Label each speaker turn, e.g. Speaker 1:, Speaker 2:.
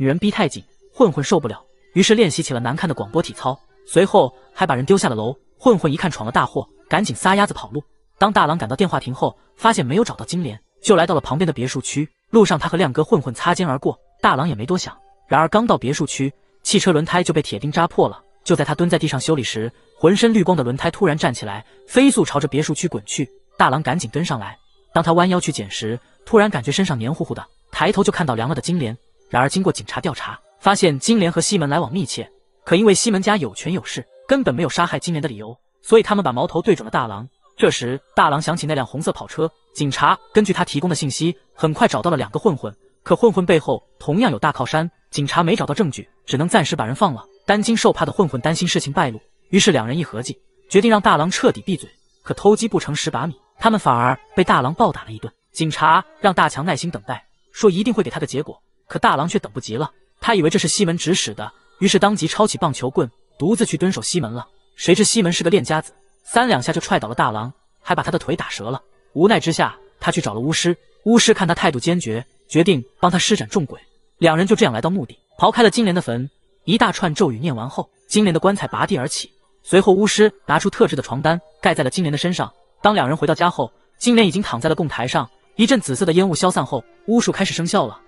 Speaker 1: 女人逼太紧，混混受不了，于是练习起了难看的广播体操，随后还把人丢下了楼。混混一看闯了大祸，赶紧撒丫子跑路。当大郎赶到电话亭后，发现没有找到金莲，就来到了旁边的别墅区。路上他和亮哥混混擦肩而过，大郎也没多想。然而刚到别墅区，汽车轮胎就被铁钉扎破了。就在他蹲在地上修理时，浑身绿光的轮胎突然站起来，飞速朝着别墅区滚去。大郎赶紧跟上来。当他弯腰去捡时，突然感觉身上黏糊糊的，抬头就看到凉了的金莲。然而，经过警察调查，发现金莲和西门来往密切。可因为西门家有权有势，根本没有杀害金莲的理由，所以他们把矛头对准了大郎。这时，大郎想起那辆红色跑车，警察根据他提供的信息，很快找到了两个混混。可混混背后同样有大靠山，警察没找到证据，只能暂时把人放了。担惊受怕的混混担心事情败露，于是两人一合计，决定让大郎彻底闭嘴。可偷鸡不成蚀把米，他们反而被大郎暴打了一顿。警察让大强耐心等待，说一定会给他的结果。可大郎却等不及了，他以为这是西门指使的，于是当即抄起棒球棍，独自去蹲守西门了。谁知西门是个练家子，三两下就踹倒了大郎，还把他的腿打折了。无奈之下，他去找了巫师。巫师看他态度坚决，决定帮他施展重鬼。两人就这样来到墓地，刨开了金莲的坟。一大串咒语念完后，金莲的棺材拔地而起。随后，巫师拿出特制的床单，盖在了金莲的身上。当两人回到家后，金莲已经躺在了供台上。一阵紫色的烟雾消散后，巫术开始生效了。